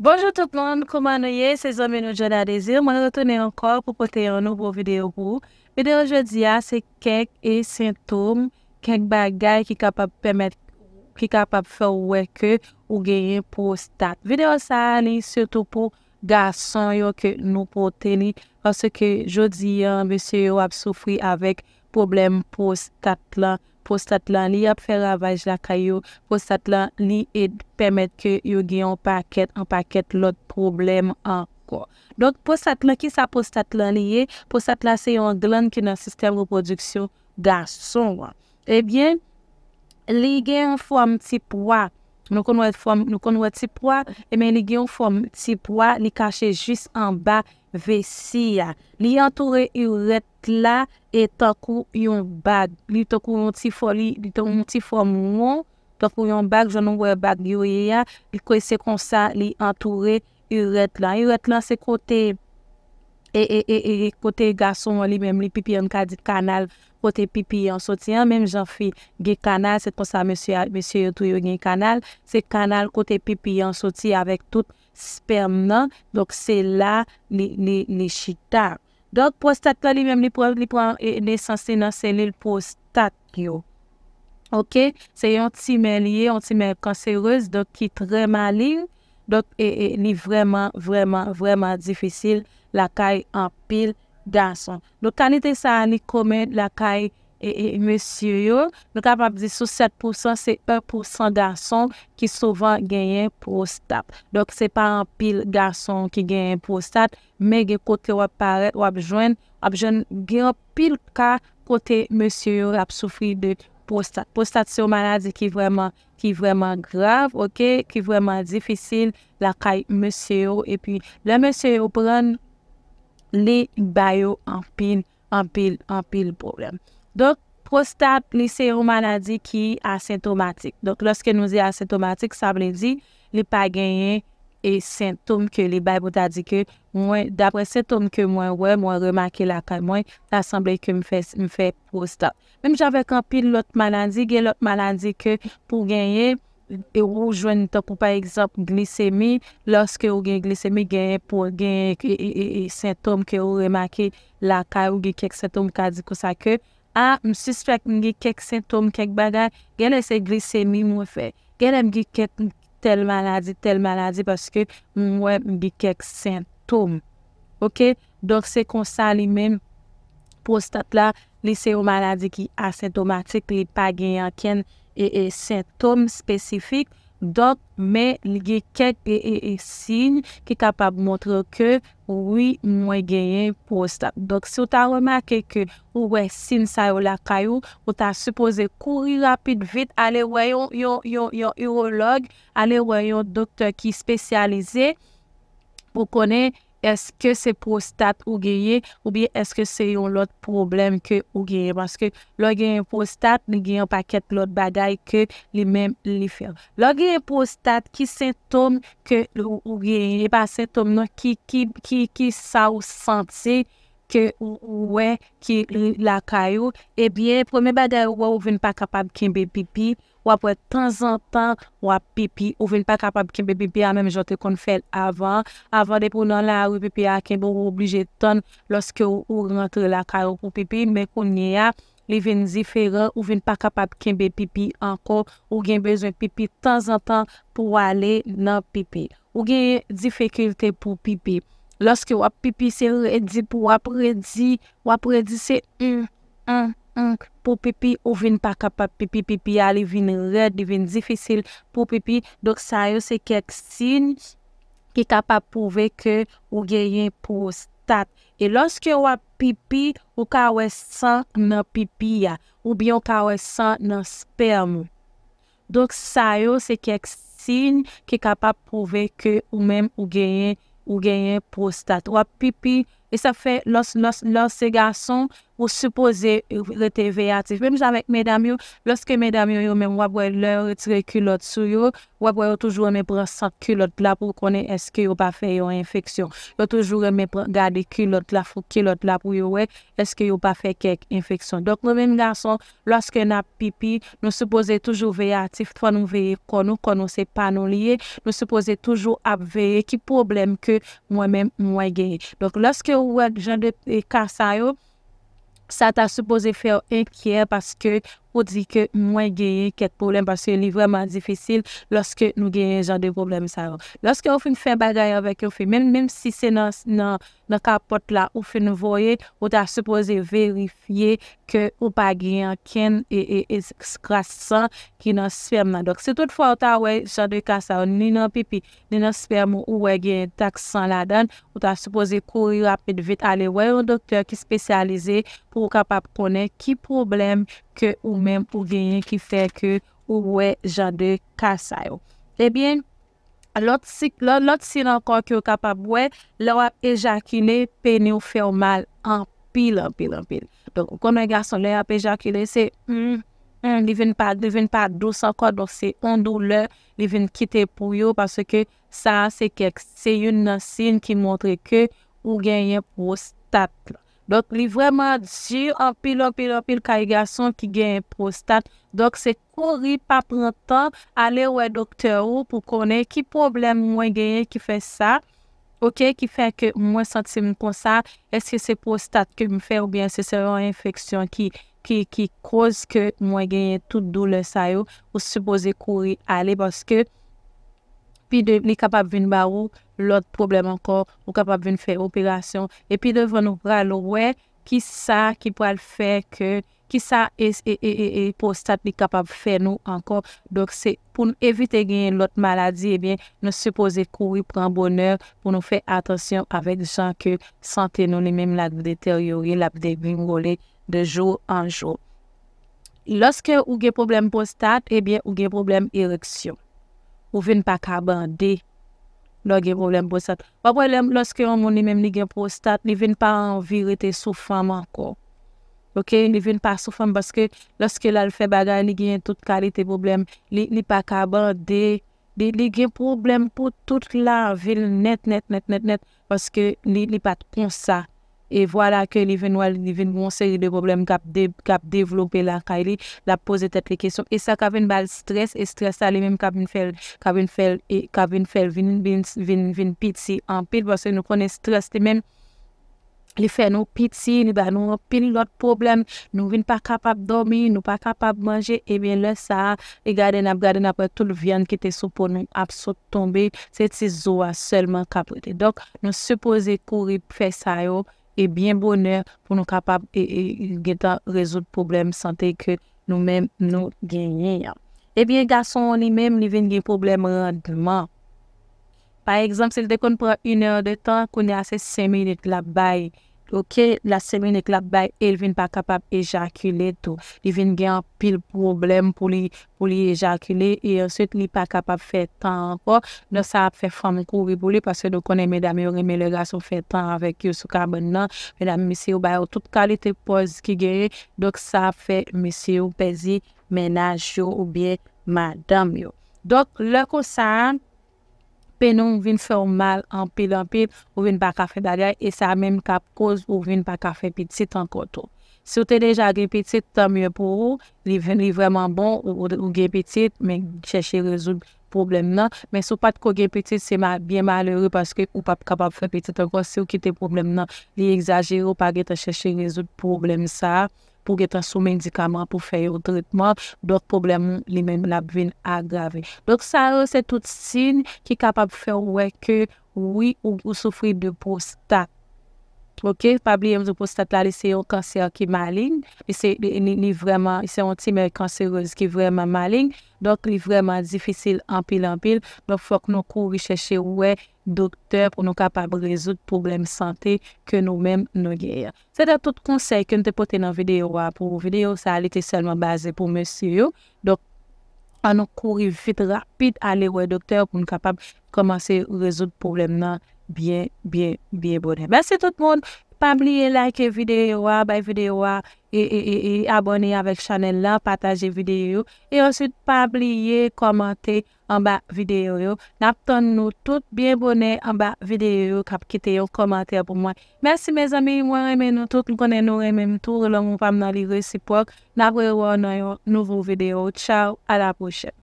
Bonjour tout le monde, comment allez-vous? C'est Zominou Djourna Désir. Bonne retournée encore pour porter un nouveau vidéo. Vidéo jeudi a, c'est Quelques symptômes, Quelques bagages qui est capable de faire oué que ou gué y est pour start. Vidéo sa, surtout pour Gason yo ke nou pote ni, anse ke jodi an, euh, mese yo ap soufri avèk problem postat lan. Postat lan li ap fè ravaj la kayo, postat lan li et pèmet ke yo gè yon paket, an paket lot problem anko. Donk postat lan ki sa postat lan li ye, postat lan se yon glan ki nan sistem reproduksyon dan sonwa. Eh Ebyen, li gen fòm tip wak, Nou kon wè ti pwa, e men li gyon fòm ti pwa, li kache jis an ba ve si ya. Li antoure yon ret la, e takou yon bag. Li takou yon ti fòm wè, takou yon bag, zanon wè bag yon ya, li kwe se konsa li antoure yon ret la. Yon ret la se kote... E, e, e, e kote gason li mem li pipi yon ka dit kanal kote pipi yon soti. An menm jan fi ge kanal, set konsa monsye yon tou yo gen kanal. Se kanal kote pipi yon soti avek tout sperm nan. Dok se la ni chita. Dok prostat la li mem li pran e nesansi nan selil prostat yo. Ok, se yon ti men liye, yon ti men kansereuse, dok ki treman li, dok e ni vreman, vreman, vreman difisil yo. lakay an pil gason. Do kanite sa anikomen lakay e, e monsiyor, lakay ap diso 7%, se 1% gason ki souvan genyen prostat. Dok se pa an pil gason ki genyen prostat, men gen kote wap paret, wap jwen, ap jwen gen an pil ka kote monsiyor ap soufri de prostat. Prostat se yo manade ki vreman grav, ok, ki vreman difisil lakay monsiyor epi la monsiyor pren li bayo anpil, anpil, anpil problem. Dok, prostat, li serum anadi ki asintomatik. Dok, loske nou zi asintomatik, sa mwen di, li pa genyen e sintoum ke li bayo. Bo ta di ke, mwen, dapre sintoum ke mwen wè, mwen remake la ka mwen, la sanble ke mwen fè prostat. Mwen javèk anpil lot manadi, gen lot manadi ke pou genyen, E wou jwen nita pou par eksept glisemi. Lorske ou gen glisemi gen pou gen e, e, e, sintome ke ou remake lakay ou gen kek sintome kadiko sa ke. A, msusprek gen gen kek sintome kek bagay. Gen a se glisemi mwen fe. Gen a mgen kek tel maladi, tel maladi. Paske mwen gen gen kek sintome. Ok. Dorsi konsan li men postat la. Li se yo manadi ki asintomatik li pa genyen ken e e sintom spesifik. Dok men li genye ket e e e sin ki kapab montre ke woui mwen genyen postak. Dok si ou ta remake ke ou wè sin sa yo la kayou, ou ta suppose kouri rapid vit, ale wè yon urolog, ale wè yon doktor ki spesyalize pou konen, eske se prostat ou geye ou biye eske se yon lot problem ke ou geye. Maske lò gen yon prostat, ni gen yon paket lot badaj ke li men li fèm. Lò gen yon prostat ki sintom ke ou geye, li pa sintom nou ki sa ou sante ke non. ou wè ki lakay ou, e biye promen badaj ou wè eh ou ven pa kapab kimbe pipi, Wapre tan zantan wap pipi ou vin pa kapab kimbe pipi a menm jote kon fel avan. Avan depo nan la ou pipi a kimbo ou oblije ton loske ou rentre la karo pou pipi. Men konye a, li vin diferan ou vin pa kapab kimbe pipi anko ou gen bezon pipi tan zantan pou wale nan pipi. Ou gen yon difekilte pou pipi. Loske wap pipi se redi pou wapre di, wapre di se un, un. Pou pipi, ou vin pa kapap pipi, pipi ya li vin red, li vin difisil pou pipi. Dok sa yo se kek sin ki kapap pouve ke ou genyen prostat. E loske wap pipi, ou kawe san nan pipi ya. Ou bi yo kawe san nan sperm. Dok sa yo se kek sin ki kapap pouve ke ou menm ou genyen prostat. Wap pipi, e se fe los se gason. Ou suppose rete vey atif. Mèm javek mèdam yo, lòske mèdam yo yo mèm wap wè lè retre kulot sou yo, wap wè yo toujou mè bransan kulot la pou konen eske yo pa fè yo infeksyon. Wè toujou mè bransan kulot la pou kilot la pou yo wè, eske yo pa fè kèk infeksyon. Dok nou mèm ganson, lòske na pipi, nou suppose toujou vey atif, fwa nou vey konou, konou se panou liye, nou suppose toujou ap vey, ki problem ke mwen mèm mwen genye. Lòske wè jende kasa yo, ki sa ta soupoze feyo enkye, paske... ou di ke mwen geye ket problem, pas yon li vreman difisil, loske nou geye jan de problem sa yon. Loske ou fin fè bagay avèk ou fin, mèm si se nan kapot la ou fin voye, ou ta suppose verifiye ke ou pa geye anken e eskrasan ki nan sperm nan. Dok se tout fwa ou ta wey jan de kasan, ni nan pipi, ni nan sperm, ou wey geye taksan la dan, ou ta suppose kouri rapid vit, ale wey yon doktor ki spesyalize pou w kapap konen ki problem fè. ke ou men pou genyen ki fè ke ou wè jade kasa yo. Ebyen, lot si lankon ki yo kapap wè, lè wè ap ejakine, peni ou fè ou mal, anpil, anpil, anpil. Donk, konen gason lè ap ejakine, se, hmm, hmm, li ven pat, li ven pat dous ankon, do se ondou lè, li ven kite pou yo, parce ke sa se kek, se yon nasin ki montre ke ou genyen pou ou stat lè. Donk li vreman di, anpil, anpil, anpil, kariga e son ki genye prostat. Donk se kouri pa prantan, ale ou e doktor ou pou konen ki problem mwen genye ki fè sa. Ok, ki fè ke mwen santi se mwen konsa, eske se prostat ke mwen fè ou bien se se ron infeksyon ki kouz ke mwen genye tout doule sa yo. Ou se pose kouri ale, poske pi li kapap vin barou. lot problem ankor ou kapap vin fè operasyon. Epi devon nou pralowe ki sa, ki pral fè ke, ki sa e postat li kapap fè nou ankor. Dok se pou nou evite genye lot maladi, ebyen eh nou se pose kouri pran boner pou nou fè atasyon avèk di san ke sante nou li mèm la dèteryori, la dègrin role de jò an jò. Lòske ou gen problem postat, ebyen eh ou gen problem ereksyon. Ou vin pa kabande, Lò gen problem pou sat. Wap wè lem, lòske yon mouni menm li gen prostat, li ven pa an virite soufam anko. Ok, li ven pa soufam, baske lòske lal fe bagay, li gen tout kalite problem, li pa kabar de, li gen problem pou tout la vil net, net, net, net, net, baske li pat pon sa. E vwa la ke li ven wale, li ven moun seri de problem kap develobe la ka li, la pose tet le kesyon. E sa ka ven bal stres, e stres sa li menm kap ven fel, kap ven fel, e kap ven fel, ven pit si anpit, bwase nou konen stres li menm, li fe nou pit si, li ba nou apil lot problem, nou ven pa kapap domi, nou pa kapap manje, e eh ben le sa, e gade nap, gade nap, tout le vyan ki te soupon nou ap sot tombe, se ti zowa selman kap rete. Dok, nou sepose kouri fe sayo, e byen boner pou nou kapap e getan rezout problem sante ke nou men nou genye. E eh byen gason li men li ven gen problem randman. Par exemple, sel de kon pran 1 h de tan, kon ne ase 5 minit la baye. Louke la semenik la bay, el vin pa kapap ejakile tou. Li vin gen apil problem pou li ejakile. E answet li pa kapap fe tan anko. Nou sa ap fe fami koubi pou li. Pase nou konen mèdame yon reme legasyon fe tan avèk yon soukabè nan. Mèdame misi yon bay ou tout kalite poz ki gèye. Dok sa ap fe misi yon pezi menaj yon ou bèk mèdame yon. Dok lòk ou sa an. pe nou ou vin fè ou mal anpil anpil ou vin pa ka fè dalè e sa mèm kap koz ou vin pa ka fè pitit ankotou. Si ou te deja gen pitit, tan mye pou ou, li ven li vreman bon ou gen pitit, men kèche rezout problem nan. Men sou pat ko gen pitit, se mèm bien malerou paske ou pa kapap fè pitit ankotou, se ou ki te problem nan. Li exagero pa gen te kèche rezout problem sa. pou getan sou mèndikaman pou fè yo dritman, dok problemon li mèndon ap vin agrave. Dok sa yo se tout sin ki kapab fè wè ke wè ou soufri de postak. Ok, pabli yon pou stat la li se yon kanser ki maling, li se yon ti meri kanseroz ki vreman maling, dok li vreman difisil anpil anpil, dok fwa k nou kouri cheshe wè doktèr pou nou kapab rezout problem sante ke nou men nou geya. Se da tout konsey ki nou te pote nan videyo wè pou videyo, sa alite selman bazè pou monsiyo, dok an nou kouri vit rapit ale wè doktèr pou nou kapab komanse rezout problem nan kanser. Bien, bien, bien bonne. Merci tout le monde. Pas oubliye like videyo wa, bay videyo wa, e abonye avèk chanel la, pataje videyo yo. E oswit pas oubliye komante an ba videyo yo. Nap ton nou tout bien bonne an ba videyo yo kap kite yo komante apou mwen. Merci mez ami. Mwen reme nou tout. L konen nou reme mtou loun mwen vam nan li resipok. Nap rewo nan yo nouvo videyo. Ciao. A la proche.